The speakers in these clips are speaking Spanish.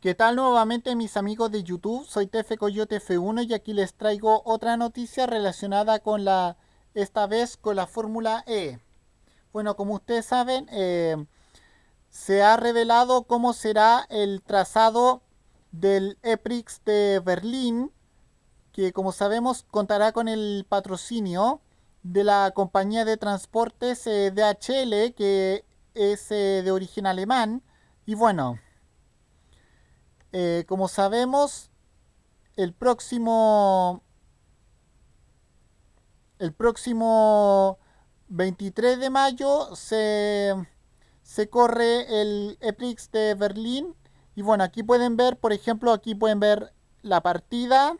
¿Qué tal nuevamente mis amigos de YouTube? Soy Tefe Coyote F1 y aquí les traigo otra noticia relacionada con la, esta vez con la Fórmula E. Bueno, como ustedes saben, eh, se ha revelado cómo será el trazado del EPRIX de Berlín, que como sabemos contará con el patrocinio de la compañía de transportes eh, DHL, que es eh, de origen alemán. Y bueno... Eh, como sabemos, el próximo, el próximo 23 de mayo se, se corre el EPRIX de Berlín. Y bueno, aquí pueden ver, por ejemplo, aquí pueden ver la partida,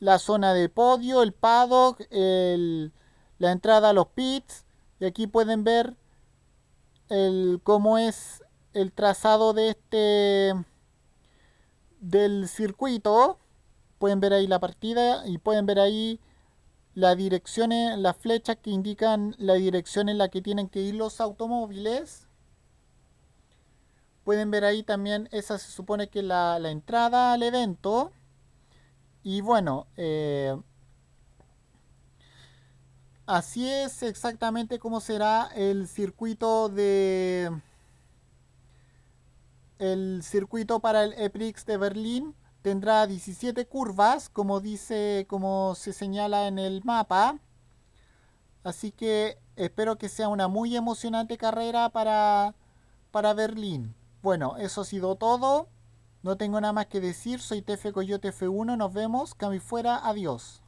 la zona de podio, el paddock, la entrada a los pits. Y aquí pueden ver el, cómo es el trazado de este del circuito. Pueden ver ahí la partida y pueden ver ahí las direcciones, las flechas que indican la dirección en la que tienen que ir los automóviles. Pueden ver ahí también, esa se supone que la, la entrada al evento. Y bueno, eh, así es exactamente cómo será el circuito de el circuito para el EPRIX de Berlín tendrá 17 curvas, como dice, como se señala en el mapa. Así que espero que sea una muy emocionante carrera para, para Berlín. Bueno, eso ha sido todo. No tengo nada más que decir. Soy TF Coyote F1. Nos vemos. Cami fuera. Adiós.